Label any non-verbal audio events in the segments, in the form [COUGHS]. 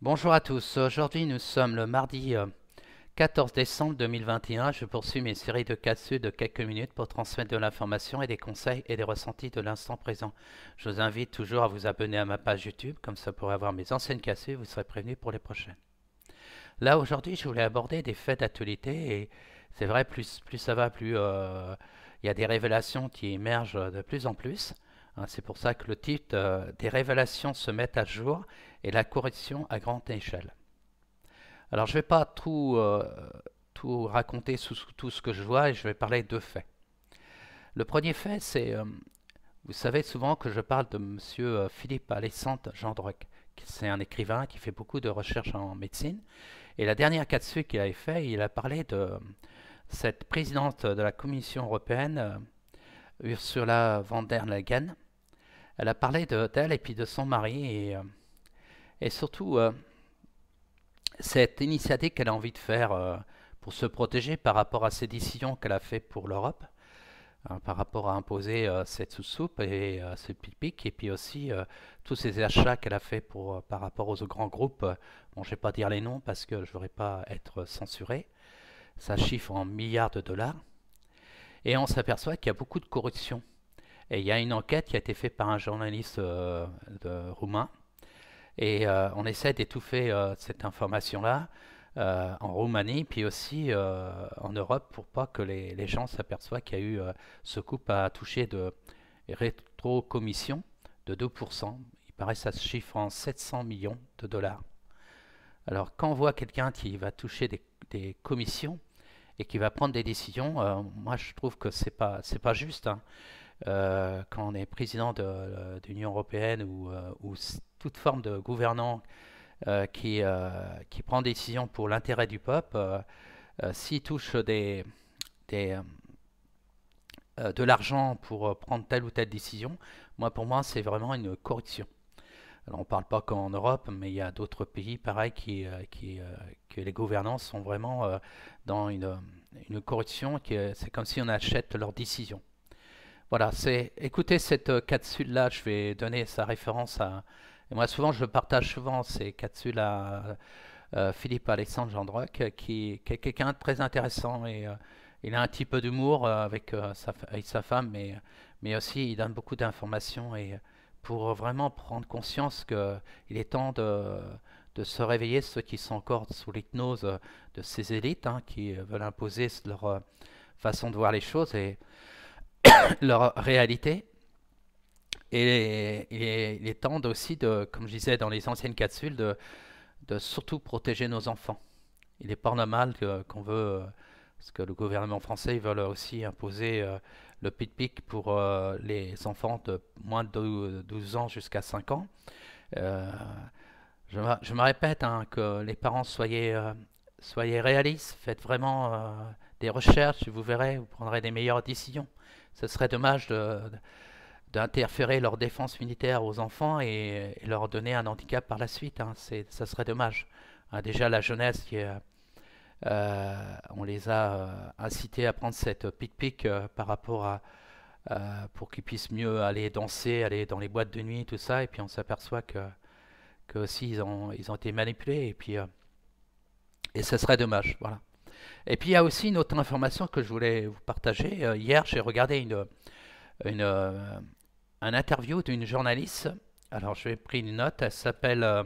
Bonjour à tous, aujourd'hui nous sommes le mardi 14 euh, décembre 2021. Je poursuis mes séries de capsules de quelques minutes pour transmettre de l'information et des conseils et des ressentis de l'instant présent. Je vous invite toujours à vous abonner à ma page YouTube, comme ça pour avoir mes anciennes et vous serez prévenus pour les prochaines. Là aujourd'hui je voulais aborder des faits d'actualité et c'est vrai plus, plus ça va, plus euh, il y a des révélations qui émergent de plus en plus. Hein, c'est pour ça que le titre euh, des révélations se mettent à jour et la correction à grande échelle. Alors je ne vais pas tout, euh, tout raconter sous, tout ce que je vois et je vais parler de faits. Le premier fait, c'est, euh, vous savez souvent que je parle de M. Euh, Philippe Alessandre qui C'est un écrivain qui fait beaucoup de recherches en médecine. Et la dernière dessus qu'il avait fait, il a parlé de cette présidente de la Commission européenne, Ursula von der Leyen. Elle a parlé d'elle et puis de son mari et et surtout, euh, cette initiative qu'elle a envie de faire euh, pour se protéger par rapport à ces décisions qu'elle a fait pour l'Europe, hein, par rapport à imposer euh, cette sous-soupe et ce pipic, et puis aussi tous ces achats qu'elle a fait pour, par rapport aux grands groupes. bon, je ne vais pas dire les noms parce que je ne voudrais pas être censuré. Ça chiffre en milliards de dollars. Et on s'aperçoit qu'il y a beaucoup de corruption. Et il y a une enquête qui a été faite par un journaliste de roumain et euh, on essaie d'étouffer euh, cette information-là euh, en Roumanie, puis aussi en Europe, pour pas que les, gens s'aperçoivent qu'il y a eu ce coup à toucher de rétro commissions de 2%. Il paraît que ça se chiffre en 700 millions de dollars. Alors quand on voit quelqu'un qui va toucher des, commissions et qui va prendre des décisions, moi je trouve que c'est pas c'est pas juste. Hein. Euh, quand on est président de, euh, l'Union européenne ou, euh, ou, toute forme de gouvernant qui, qui, prend des décisions pour l'intérêt du peuple, s'il touche des, de l'argent pour prendre telle ou telle décision, moi pour moi c'est vraiment une corruption. on ne parle pas qu'en Europe, mais il y a d'autres pays pareil qui, qui, que les gouvernants sont vraiment dans une, une corruption. C'est comme si on achète leurs décisions. Voilà, c'est écoutez cette euh, capsule-là, je vais donner sa référence à... moi souvent, je partage souvent ces capsules à euh, Philippe Alexandre Landrock, euh, qui, qui est quelqu'un de très intéressant et il a un petit peu d'humour avec, sa, femme, mais, mais aussi il donne beaucoup d'informations et pour vraiment prendre conscience que il est temps de, se réveiller, ceux qui sont encore sous l'hypnose de ces élites hein, qui veulent imposer leur façon de voir les choses. et [COUGHS] leur réalité. Et il est, temps aussi, de, comme je disais dans les anciennes capsules, de, de surtout protéger nos enfants. Il est pas normal qu'on veut, euh, parce que le gouvernement français veut aussi imposer euh, le pic-pic pour euh, les enfants de moins de 12 ans jusqu'à 5 ans. je, me, je, me répète hein, que les parents soyez, soyez réalistes, faites vraiment des recherches, vous verrez, vous prendrez des meilleures décisions. Ce serait dommage d'interférer leur défense militaire aux enfants et, leur donner un handicap par la suite. Hein. Ça serait dommage. Hein, déjà, la jeunesse, euh, on les a euh, incités à prendre cette pic-pic euh, par rapport à. pour qu'ils puissent mieux aller danser, aller dans les boîtes de nuit, tout ça. Et puis on s'aperçoit que, que aussi ils ont, ils ont été manipulés. Et puis et ce serait dommage. Voilà. Et puis il y a aussi une autre information que je voulais vous partager. Euh, hier, j'ai regardé une, une euh, un interview d'une journaliste. Alors je vais pris une note. Elle s'appelle. Euh,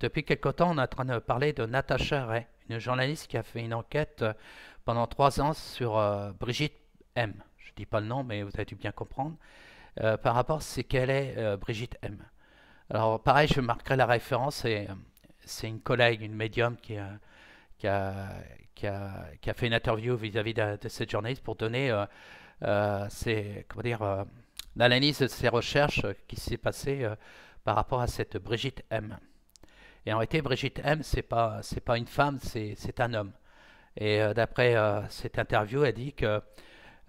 depuis quelque temps, on est en train de parler de Natacha Ray, une journaliste qui a fait une enquête pendant trois ans sur Brigitte M. Je ne dis pas le nom, mais vous avez dû bien comprendre. par rapport à ce qu'elle est, Brigitte M. Alors pareil, je marquerai la référence. C'est une collègue, une médium qui qui a, qui a, fait une interview vis-à-vis de, cette journaliste pour donner euh, euh, ses, comment dire, euh, l'analyse de ses recherches qui s'est passée par rapport à cette Brigitte M. Et en réalité, Brigitte M, c'est pas c'est pas une femme, c'est un homme. Et d'après cette interview, elle dit que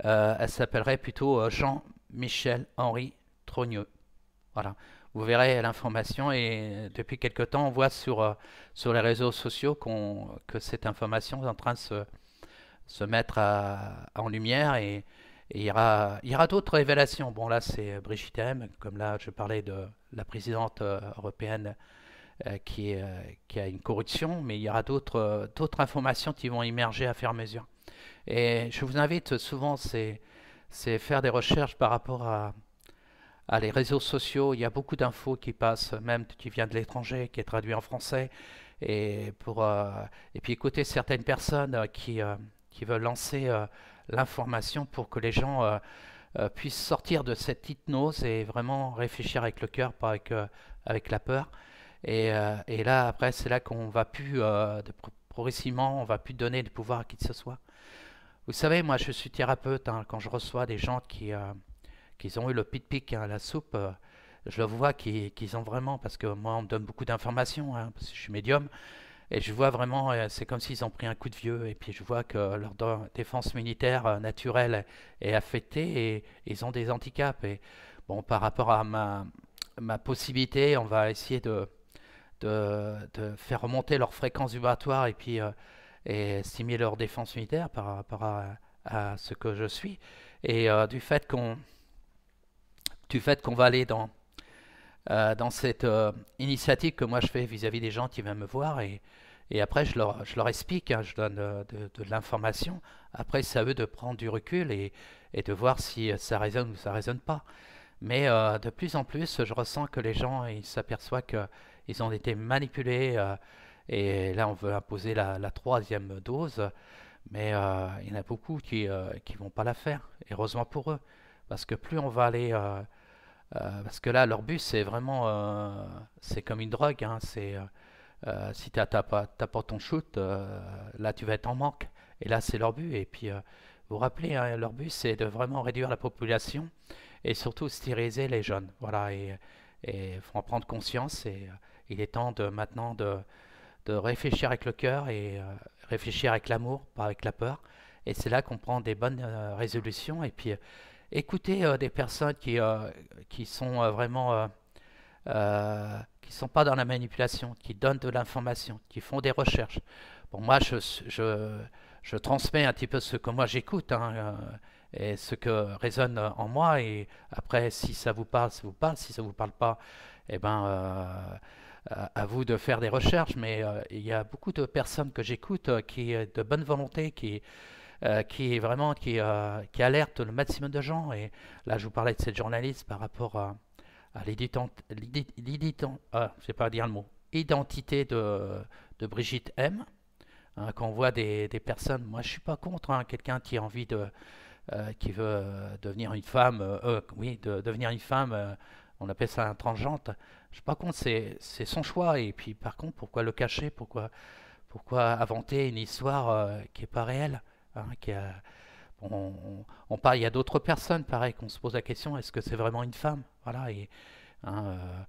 elle s'appellerait plutôt Jean-Michel Henri Trogneux. Voilà vous verrez l'information et euh, depuis quelque temps on voit sur, euh, sur les réseaux sociaux que cette information est en train de se, se mettre en lumière et, il y aura, aura d'autres révélations. Bon là c'est Brigitte M, comme là je parlais de la présidente euh, européenne qui, qui, a une corruption, mais il y aura d'autres informations qui vont émerger à faire mesure. Et je vous invite souvent, c'est faire des recherches par rapport à, à les réseaux sociaux. Il y a beaucoup d'infos qui passent, même qui vient de l'étranger, qui est traduit en français. Et, pour, euh, et puis écouter certaines personnes euh, qui, euh, qui veulent lancer l'information pour que les gens puissent sortir de cette hypnose et vraiment réfléchir avec le cœur, pas avec, avec la peur. Et, et là, après, c'est là qu'on va plus, progressivement, on va plus donner de pouvoir à qui que ce soit. Vous savez, moi, je suis thérapeute. Hein, quand je reçois des gens qui ils ont eu le pic-pic à hein, la soupe. Euh, je le vois qu'ils ont vraiment, parce que moi, on me donne beaucoup d'informations, hein, parce que je suis médium, et je vois vraiment, euh, c'est comme s'ils ont pris un coup de vieux, et puis je vois que leur défense militaire euh, naturelle est affectée, et ils ont des handicaps. Et bon, par rapport à ma, ma possibilité, on va essayer de, de, faire remonter leur fréquence vibratoire, et puis et stimuler leur défense militaire par rapport à, ce que je suis. Et du fait qu'on fait qu'on va aller dans, euh, dans cette euh, initiative que moi je fais vis-à-vis des gens qui viennent me voir et, et après je leur, je leur explique, hein, je donne euh, de, l'information. Après c'est à eux de prendre du recul et, et, de voir si ça résonne ou ça résonne pas. Mais de plus en plus je ressens que les gens ils s'aperçoivent qu'ils ont été manipulés et là on veut imposer la, la troisième dose. Mais il y en a beaucoup qui ne vont pas la faire, heureusement pour eux. Parce que plus on va aller euh, parce que là, leur but, c'est vraiment. Euh, c'est comme une drogue. Hein. c'est, euh, si tu n'as pas, ton shoot, là, tu vas être en manque. Et là, c'est leur but. Et puis, vous vous rappelez, hein, leur but, c'est de vraiment réduire la population et surtout stériliser les jeunes. Voilà. Et il faut en prendre conscience. Et il est temps de, maintenant de, de réfléchir avec le cœur et réfléchir avec l'amour, pas avec la peur. Et c'est là qu'on prend des bonnes résolutions. Et puis, écoutez euh, des personnes qui, ne euh, qui sont euh, vraiment... qui sont pas dans la manipulation, qui donnent de l'information, qui font des recherches. Pour moi, je, je, je transmets un petit peu ce que moi j'écoute hein, et ce que résonne en moi. Et après, si ça vous parle, ça vous parle. Si ça vous parle pas, et eh ben à vous de faire des recherches, mais il y a beaucoup de personnes que j'écoute qui, de bonne volonté, qui, euh, qui est vraiment euh, qui, alerte le maximum de gens. Et là, je vous parlais de cette journaliste par rapport à, l'identité, ah, pas dire le mot, de, Brigitte M. Hein, quand on voit des, personnes, moi je suis pas contre hein, quelqu'un qui a envie de, euh, qui veut devenir une femme, oui, de, devenir une femme, on appelle ça transgente. Je suis pas contre, c'est son choix. Et puis par contre, pourquoi le cacher Pourquoi pourquoi inventer une histoire qui n'est pas réelle Hein, qui on, parle, il y a d'autres personnes, pareil, qu'on se pose la question est-ce que c'est vraiment une femme Voilà. Et, hein, euh,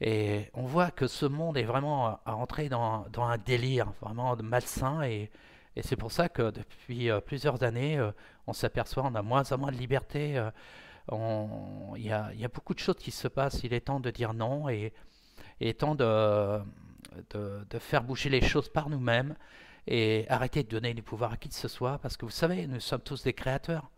et on voit que ce monde est vraiment entré dans, dans un délire vraiment malsain et, et c'est pour ça que depuis euh, plusieurs années, euh, on s'aperçoit on a moins en moins de liberté. Il y, a, beaucoup de choses qui se passent. Il est temps de dire non et, est temps de, de, de faire bouger les choses par nous-mêmes. Et arrêtez de donner du pouvoir à qui que ce soit, parce que vous savez, nous sommes tous des créateurs.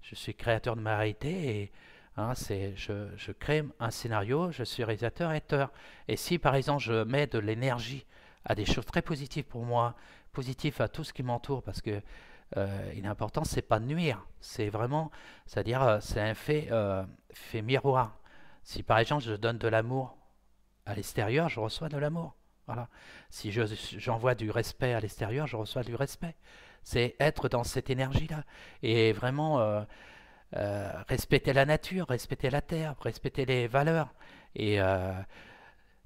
Je suis créateur de ma réalité et hein, je, crée un scénario, je suis réalisateur et acteur. Et si par exemple je mets de l'énergie à des choses très positives pour moi, positives à tout ce qui m'entoure, parce que euh, l'important c'est pas de nuire, c'est vraiment, c'est-à-dire euh, c'est un fait, euh, fait miroir. Si par exemple je donne de l'amour à l'extérieur, je reçois de l'amour. Voilà. Si j'envoie du respect à l'extérieur, je reçois du respect. C'est être dans cette énergie-là. Et vraiment euh, euh, respecter la nature, respecter la terre, respecter les valeurs. Et euh,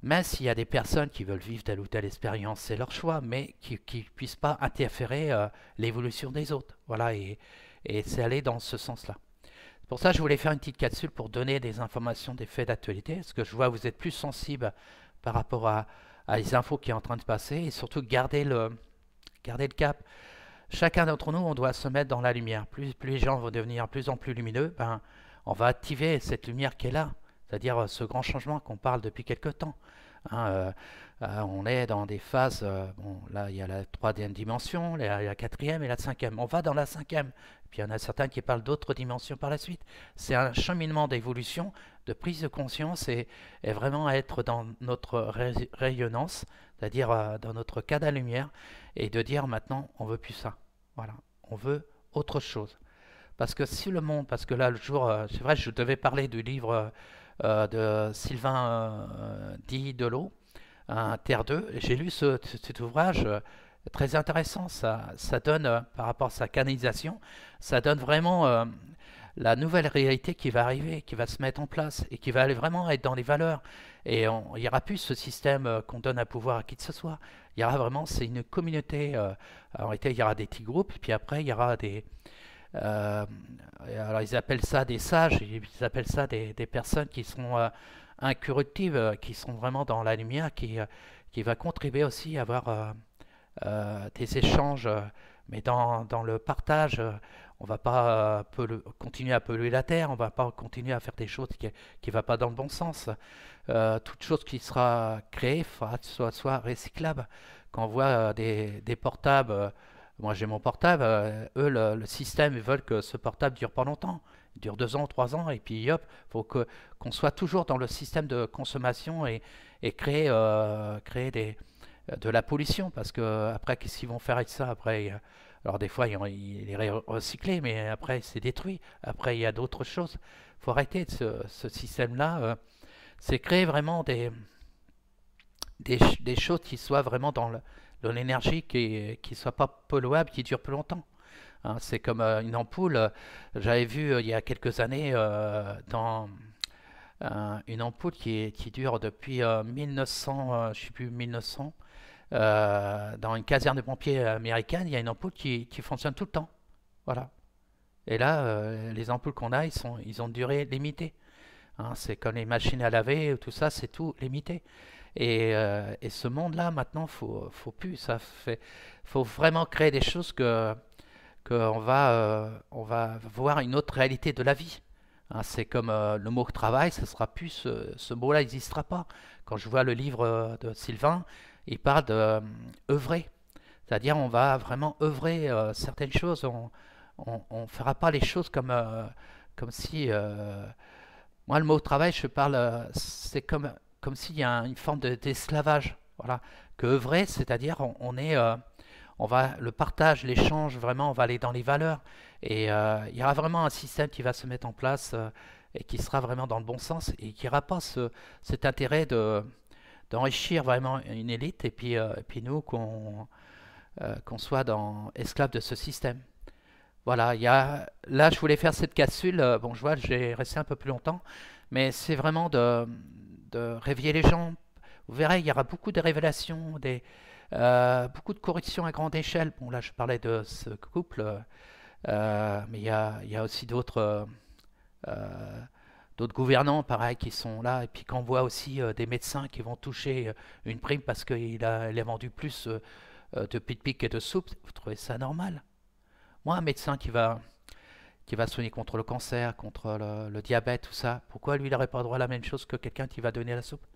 même s'il y a des personnes qui veulent vivre telle ou telle expérience, c'est leur choix, mais qui ne puissent pas interférer l'évolution des autres. Voilà. Et, et c'est aller dans ce sens-là. Pour ça, je voulais faire une petite capsule pour donner des informations, des faits d'actualité. Parce que je vois que vous êtes plus sensible par rapport à, à les infos qui est en train de passer et surtout garder le, garder le cap. Chacun d'entre nous, on doit se mettre dans la lumière. Plus, plus les gens vont devenir plus en plus lumineux, ben, on va activer cette lumière qui est là, c'est-à-dire euh, ce grand changement qu'on parle depuis quelque temps. Hein, euh, euh, on est dans des phases, euh, bon, là il y a la troisième dimension, la, la, quatrième et la cinquième. On va dans la cinquième, puis il y en a certains qui parlent d'autres dimensions par la suite. C'est un cheminement d'évolution, de prise de conscience et, est vraiment être dans notre rayonnance, c'est-à-dire dans notre cadre à lumière, et de dire maintenant on veut plus ça. Voilà, on veut autre chose. Parce que si le monde, parce que là le jour, c'est vrai, je devais parler du livre. Euh, de Sylvain euh, Di Delot, Terre 2. J'ai lu ce, cet ouvrage euh, très intéressant. Ça, ça donne, par rapport à sa canalisation, ça donne vraiment la nouvelle réalité qui va arriver, qui va se mettre en place et qui va aller vraiment être dans les valeurs. Et on, il n'y aura plus ce système qu'on donne à pouvoir à qui que ce soit. Il y aura vraiment, c'est une communauté. en réalité, il y aura des petits groupes, puis après, il y aura des ils appellent ça des sages, ils appellent ça des, personnes qui sont euh, euh, qui sont vraiment dans la lumière, qui, vont euh, qui va contribuer aussi à avoir euh, des échanges, mais dans, dans le partage. On ne va pas continuer à polluer la terre, on ne va pas continuer à faire des choses qui ne vont pas dans le bon sens. toute chose qui sera créée soit, soit, soit recyclable. Quand on voit des, des portables moi, j'ai mon portable. Euh, eux, le, système, ils veulent que ce portable dure pas longtemps. Il dure deux ans, trois ans, et puis hop, faut que qu'on soit toujours dans le système de consommation et, créer, euh, créer des, de la pollution, parce que après, qu'est-ce qu'ils vont faire avec ça après Alors des fois, il est recyclé, mais après, c'est détruit. Après, il y a d'autres choses. faut arrêter ce, système-là. Euh. c'est créer vraiment des, des choses qui soient vraiment dans le de l'énergie qui ne soit pas polluable, qui dure plus longtemps. Hein, c'est comme euh, une ampoule. J'avais vu euh, il y a quelques années euh, dans une ampoule qui, qui dure depuis 1900, je ne sais plus 1900, dans une caserne de pompiers américaine, il y a une ampoule qui, fonctionne tout le temps. Voilà. Et là, les ampoules qu'on a, ils, sont, ils ont une durée limitée. Hein, c'est comme les machines à laver, tout ça, c'est tout limité. Euh, et, ce monde-là, maintenant, faut, faut plus. Ça fait, faut vraiment créer des choses que qu'on va, euh, on va voir une autre réalité de la vie. Hein, c'est comme euh, le mot travail, ça sera plus ce, mot-là n'existera pas. Quand je vois le livre de Sylvain, il parle de œuvrer, c'est-à-dire on va vraiment œuvrer certaines choses. On, on, fera pas les choses comme comme si moi le mot travail, je parle, c'est comme comme s'il y a une forme d'esclavage. voilà. Que œuvrer, c'est-à-dire on, est. Euh, on va le partage, l'échange, vraiment, on va aller dans les valeurs. Et euh, il y aura vraiment un système qui va se mettre en place euh, et qui sera vraiment dans le bon sens et qui n'aura pas ce, cet intérêt de, d'enrichir vraiment une élite et puis, et puis nous qu'on, qu'on soit dans, esclaves de ce système. Voilà, il y a, là je voulais faire cette capsule, bon je vois j'ai resté un peu plus longtemps, mais c'est vraiment de, de réveiller les gens. Vous verrez, il y aura beaucoup de révélations, des, euh, beaucoup de corrections à grande échelle. Bon, là, je parlais de ce couple, euh, mais il y a, aussi euh, d'autres gouvernants, pareil, qui sont là. Et puis qu'on voit aussi des médecins qui vont toucher une prime parce qu'il a, vendu plus de pit pic que de soupe. Vous trouvez ça normal Moi, un médecin qui va qui va soigner contre le cancer, contre le, diabète, tout ça, pourquoi lui, il n'aurait pas droit à la même chose que quelqu'un qui va donner la soupe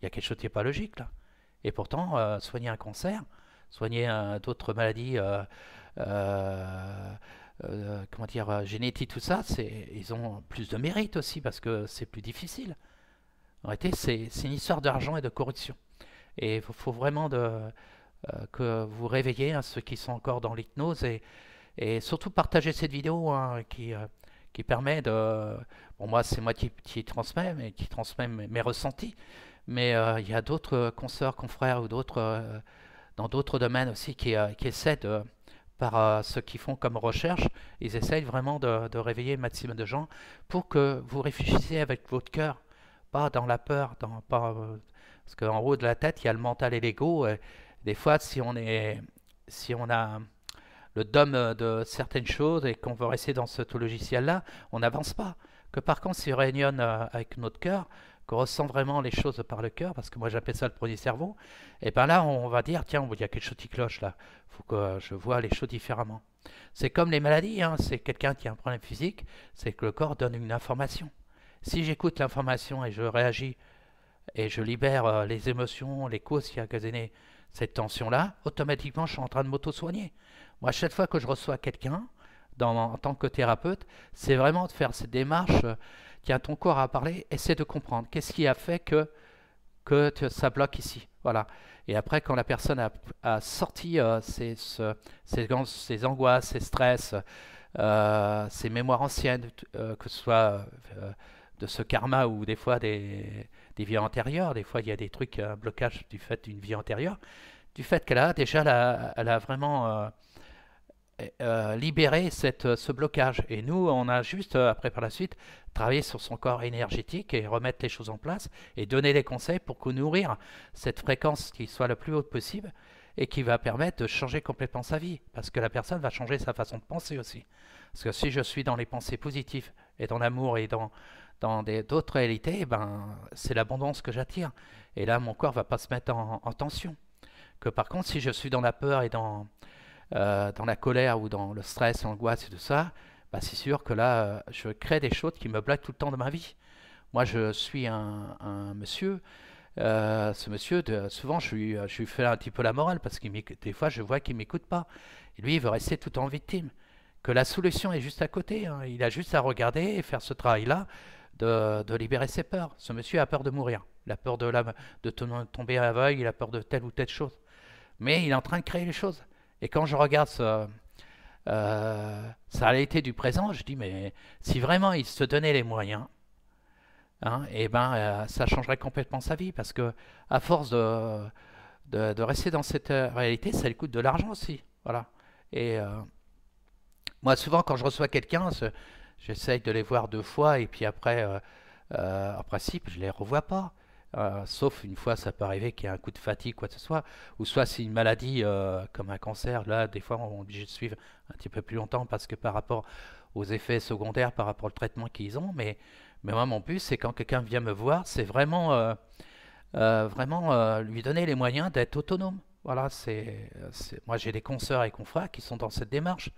Il y a quelque chose qui n'est pas logique, là. Et pourtant, euh, soigner un cancer, soigner euh, d'autres maladies, euh, comment dire, génétiques, tout ça, ils ont plus de mérite aussi, parce que c'est plus difficile. En réalité, c'est une histoire d'argent et de corruption. Et il faut, vraiment que vous réveillez hein, ceux qui sont encore dans l'hypnose et et surtout partager cette vidéo hein, qui, euh, qui permet de... Bon, moi, c'est moi qui, qui transmets, mais qui transmet mes, ressentis. Mais euh, il y a d'autres consoeurs, confrères ou d'autres euh, dans d'autres domaines aussi qui, qui essaient par ce qu'ils font comme recherche, ils essayent vraiment de, de, réveiller le maximum de gens pour que vous réfléchissiez avec votre cœur, pas dans la peur, dans, pas, parce qu'en haut de la tête, il y a le mental et l'ego. Des fois, si on, est, si on a le euh, de certaines choses et qu'on veut rester dans ce tout logiciel-là, on n'avance pas. Que par contre, si on réunionne euh, avec notre cœur, qu'on ressent vraiment les choses par le cœur, parce que moi j'appelle ça le premier cerveau, et eh bien là on va dire, tiens, il y a quelque chose qui cloche là, il faut que je vois les choses différemment. C'est comme les maladies, hein. c'est quelqu'un qui a un problème physique, c'est que le corps donne une information. Si j'écoute l'information et je réagis, et je libère euh, les émotions, les causes qui a cette tension-là, automatiquement je suis en train de m'auto-soigner. Moi, chaque fois que je reçois quelqu'un en tant que thérapeute, c'est vraiment de faire cette démarche, tiens, euh, ton corps a parlé, essaie de comprendre. Qu'est-ce qui a fait que, que ça bloque ici Voilà. Et après, quand la personne a, sorti euh, ses, angoisses, ses stress, euh, ses mémoires anciennes, que ce soit de ce karma ou des fois des, des, vies antérieures, des fois il y a des trucs, un blocage du fait d'une vie antérieure, du fait qu'elle a déjà, elle a vraiment euh, libérer cette, euh, ce blocage. Et nous, on a juste, euh, après par la suite, travailler sur son corps énergétique et remettre les choses en place et donner des conseils pour nourrir cette fréquence qui soit la plus haute possible et qui va permettre de changer complètement sa vie. Parce que la personne va changer sa façon de penser aussi. Parce que si je suis dans les pensées positives et dans l'amour et dans dans d'autres réalités, eh ben, c'est l'abondance que j'attire. Et là, mon corps va pas se mettre en tension. Que par contre, si je suis dans la peur et dans, euh, dans la colère ou dans le stress, l'angoisse et tout ça, bah, c'est sûr que là, euh, je crée des choses qui me blaguent tout le temps de ma vie. Moi, je suis un, monsieur. Euh, ce monsieur, souvent, je lui, fais un petit peu la morale parce que des fois, je vois qu'il ne m'écoute pas. Et lui, il veut rester tout en victime. Que la solution est juste à côté. Hein. Il a juste à regarder et faire ce travail-là de, libérer ses peurs. Ce monsieur a peur de mourir. Il a peur de, la, de tomber aveugle. Il a peur de telle ou telle chose. Mais il est en train de créer les choses. Et quand je regarde ça, réalité euh, été du présent, je dis, mais si vraiment il se donnait les moyens, et hein, eh ben, euh, ça changerait complètement sa vie, parce que à force de, rester dans cette euh, réalité, ça lui coûte de l'argent aussi. Voilà. Et moi, souvent, quand je reçois quelqu'un, j'essaye de les voir deux fois, et puis après, en principe, je ne les revois pas. Euh, sauf une fois, ça peut arriver qu'il y ait un coup de fatigue, quoi que ce soit, ou soit c'est une maladie euh, comme un cancer. Là, des fois, on est obligé de suivre un petit peu plus longtemps parce que par rapport aux effets secondaires, par rapport au traitement qu'ils ont. Mais, mais moi, mon but, c'est quand quelqu'un vient me voir, c'est vraiment, euh, vraiment lui donner les moyens d'être autonome. Voilà, c'est, moi j'ai des consoeurs et confrères qui sont dans cette démarche.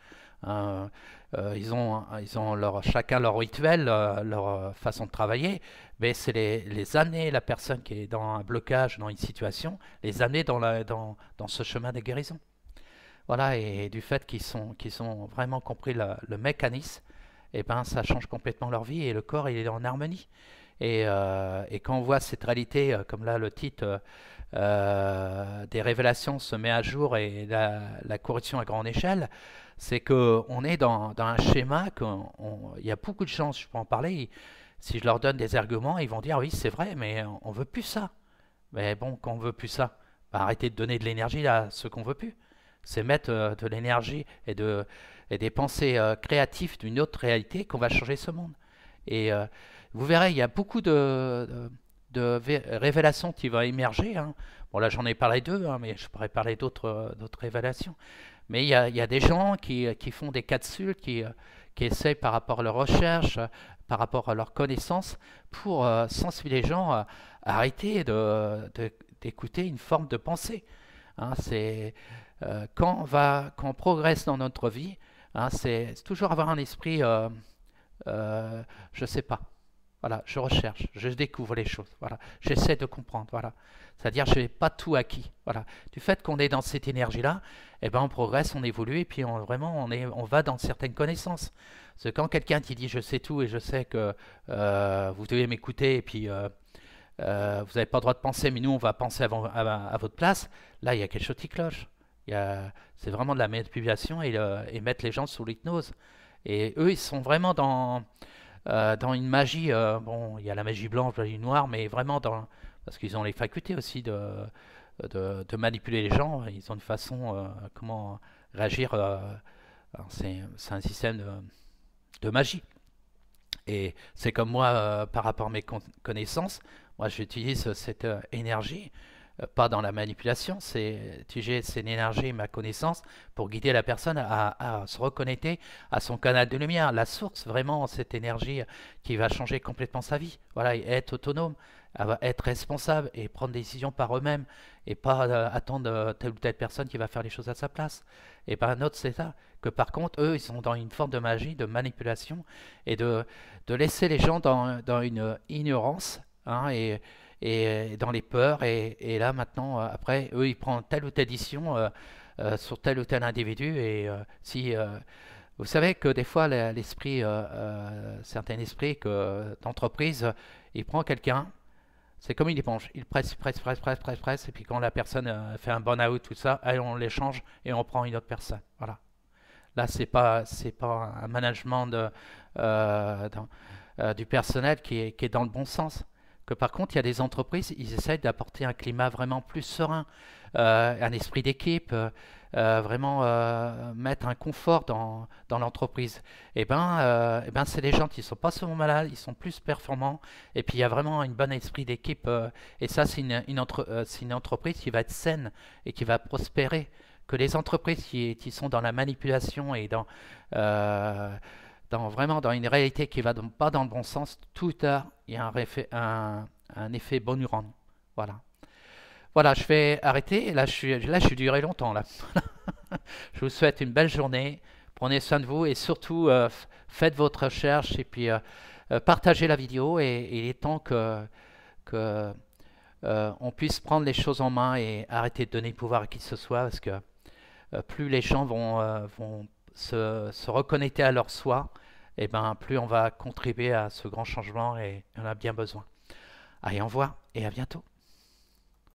Euh, euh, ils ont, ils ont leur, chacun leur rituel, euh, leur façon de travailler, mais c'est les, années, la personne qui est dans un blocage, dans une situation, les années dans, la, dans, dans ce chemin de guérison. Voilà, et, du fait qu'ils sont, qu'ils ont vraiment compris le mécanisme, et eh ben, ça change complètement leur vie et le corps il est en harmonie. Euh, et, quand on voit cette réalité, euh, comme là le titre, euh, des révélations se met à jour et la, corruption à grande échelle, c'est qu'on est dans, un schéma il y a beaucoup de chances, je peux en parler, si je leur donne des arguments, ils vont dire oui c'est vrai, mais on veut plus ça. Mais bon, quand on veut plus ça, bah, arrêtez de donner de l'énergie à ce qu'on veut plus. C'est mettre de l'énergie et, de, des pensées créatives d'une autre réalité qu'on va changer ce monde. Et vous verrez, il y a beaucoup de, révélations qui vont émerger. Hein. Bon, là, j'en ai parlé d'eux, hein, mais je pourrais parler d'autres révélations. Mais il y, a, des gens qui, font des capsules, qui, qui essayent par rapport à leurs recherches, par rapport à leurs connaissances, pour euh, sensibiliser les gens à arrêter d'écouter une forme de pensée. Hein. c'est euh, quand, on va, progresse dans notre vie, c'est toujours avoir un esprit, euh, je ne sais pas, voilà, je recherche, je découvre les choses. Voilà, j'essaie de comprendre. Voilà, c'est-à-dire je n'ai pas tout acquis. Voilà, du fait qu'on est dans cette énergie-là, eh ben on progresse, on évolue et puis on, vraiment on est, on va dans certaines connaissances. Parce que quand quelqu'un qui dit je sais tout et je sais que euh, vous devez m'écouter et puis euh, euh, vous n'avez pas le droit de penser, mais nous on va penser avant, à, votre place. Là, il y a quelque chose qui cloche. C'est vraiment de la manipulation et, et mettre les gens sous l'hypnose. Et eux, ils sont vraiment dans euh, dans une magie, euh, bon, il y a la magie blanche, la magie noire, mais vraiment parce qu'ils ont les facultés aussi de, manipuler les gens, ils ont une façon, de euh, comment réagir, c'est un système de, magie. Et c'est comme moi, par rapport à mes connaissances, moi j'utilise cette énergie euh, pas dans la manipulation, c'est c'est énergie, ma connaissance, pour guider la personne à, se reconnecter à son canal de lumière, la source, vraiment cette énergie qui va changer complètement sa vie. Voilà, être autonome, être responsable et prendre des décisions par eux-mêmes et pas euh, attendre euh, telle ou telle personne qui va faire les choses à sa place. Et par un autre, c'est Que par contre, eux, ils sont dans une forme de magie, de manipulation et de, de laisser les gens dans, une ignorance hein, et et, euh, dans les peurs. Et, là, maintenant, euh, après, eux, ils prennent telle ou telle décision euh, sur tel ou tel individu. Et si. vous savez que des fois, l'esprit, certains esprits que, d'entreprise, ils prennent quelqu'un, c'est comme une éponge. Il presse, presse, presse, presse, presse, presse, et puis quand la personne fait un burn-out, tout ça, on l'échange et on prend une autre personne. Voilà. Là, c'est pas, c'est pas un management de, du personnel qui qui est, dans le bon sens par contre, il y a des entreprises, ils essayent d'apporter un climat vraiment plus serein, euh, un esprit d'équipe, euh, euh, vraiment mettre un confort dans, l'entreprise. Et eh ben, eh ben c'est des gens qui ne sont pas seulement malades, ils sont plus performants, et puis il y a vraiment un bon esprit d'équipe. et ça, c'est une, entreprise qui va être saine et qui va prospérer. Que les entreprises qui sont dans la manipulation et dans dans, vraiment dans une réalité qui va pas dans le bon sens, tout à il y a un, un, un effet bonurant. Voilà. Voilà, je vais arrêter. Là, je suis, là, je suis duré longtemps. Là. [LAUGHS] je vous souhaite une belle journée. Prenez soin de vous et surtout, euh, faites votre recherche et puis euh, euh, partagez la vidéo. Et, il est temps que, que on puisse prendre les choses en main et arrêter de donner pouvoir à qui que ce soit parce que plus les gens vont, vont se, reconnecter à leur soi, et eh ben, plus on va contribuer à ce grand changement et on a bien besoin. Allez, au revoir et à bientôt.